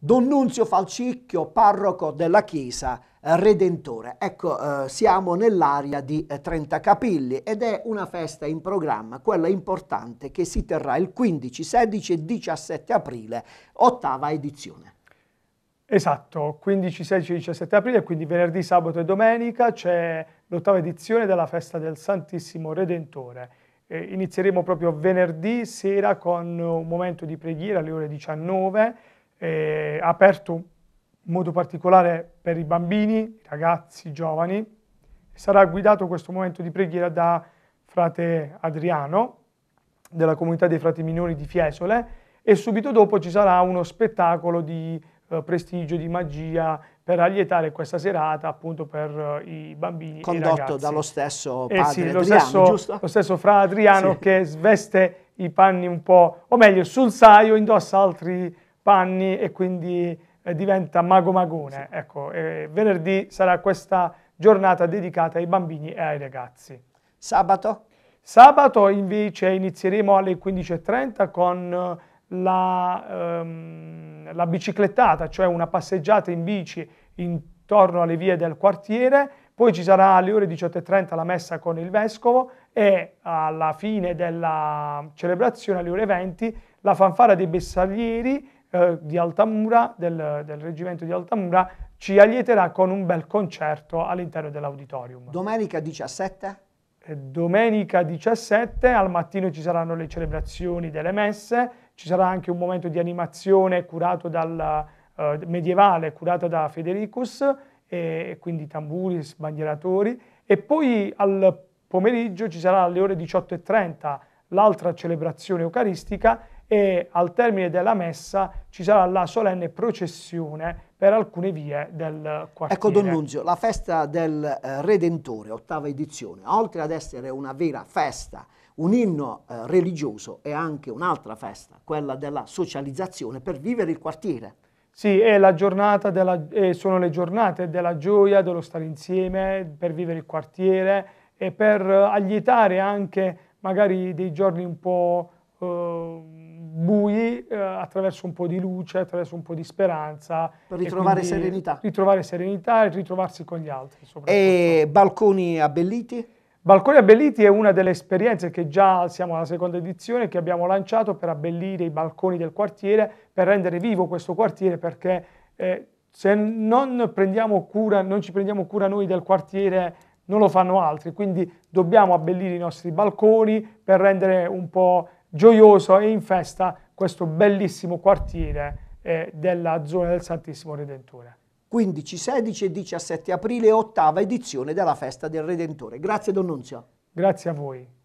Don Nunzio Falcicchio, parroco della chiesa Redentore. Ecco, eh, siamo nell'area di eh, Trentacapilli ed è una festa in programma, quella importante che si terrà il 15, 16 e 17 aprile, ottava edizione. Esatto, 15, 16 e 17 aprile, quindi venerdì, sabato e domenica c'è l'ottava edizione della festa del Santissimo Redentore. Eh, inizieremo proprio venerdì sera con un momento di preghiera alle ore 19 eh, aperto in modo particolare per i bambini, ragazzi, giovani. Sarà guidato questo momento di preghiera da frate Adriano della comunità dei frati minori di Fiesole e subito dopo ci sarà uno spettacolo di eh, prestigio, di magia per allietare questa serata appunto per eh, i bambini Condotto dallo stesso eh padre eh sì, Adriano, lo stesso, giusto? Lo stesso fra Adriano sì. che sveste i panni un po', o meglio sul saio indossa altri panni e quindi eh, diventa Mago Magone. Sì. Ecco, eh, venerdì sarà questa giornata dedicata ai bambini e ai ragazzi. Sabato? Sabato invece inizieremo alle 15.30 con la, ehm, la, biciclettata, cioè una passeggiata in bici intorno alle vie del quartiere, poi ci sarà alle ore 18.30 la messa con il vescovo e alla fine della celebrazione alle ore 20 la fanfara dei Bessaglieri eh, di Altamura, del, del reggimento di Altamura, ci allieterà con un bel concerto all'interno dell'auditorium. Domenica 17? Eh, domenica 17 al mattino ci saranno le celebrazioni delle messe, ci sarà anche un momento di animazione curato dal, eh, medievale curato da Federicus e, e, quindi tamburi, sbandieratori e poi al pomeriggio ci sarà alle ore 18.30 l'altra celebrazione eucaristica e al termine della messa ci sarà la solenne processione per alcune vie del quartiere. Ecco Don Nunzio, la festa del eh, Redentore, ottava edizione, oltre ad essere una vera festa, un inno eh, religioso, è anche un'altra festa, quella della socializzazione per vivere il quartiere. Sì, della, eh, sono le giornate della gioia, dello stare insieme, per vivere il quartiere e per eh, aglietare anche magari dei giorni un po' eh, bui eh, attraverso un po' di luce, attraverso un po' di speranza. Per ritrovare serenità. Ritrovare serenità e ritrovarsi con gli altri. E balconi abbelliti? Balconi abbelliti è una delle esperienze che già siamo alla seconda edizione che abbiamo lanciato per abbellire i balconi del quartiere, per rendere vivo questo quartiere perché eh, se non, prendiamo cura, non ci prendiamo cura noi del quartiere non lo fanno altri, quindi dobbiamo abbellire i nostri balconi per rendere un po' gioioso e in festa questo bellissimo quartiere eh, della zona del Santissimo Redentore. 15, 16 e 17 aprile, ottava edizione della Festa del Redentore. Grazie Don Nunzio. Grazie a voi.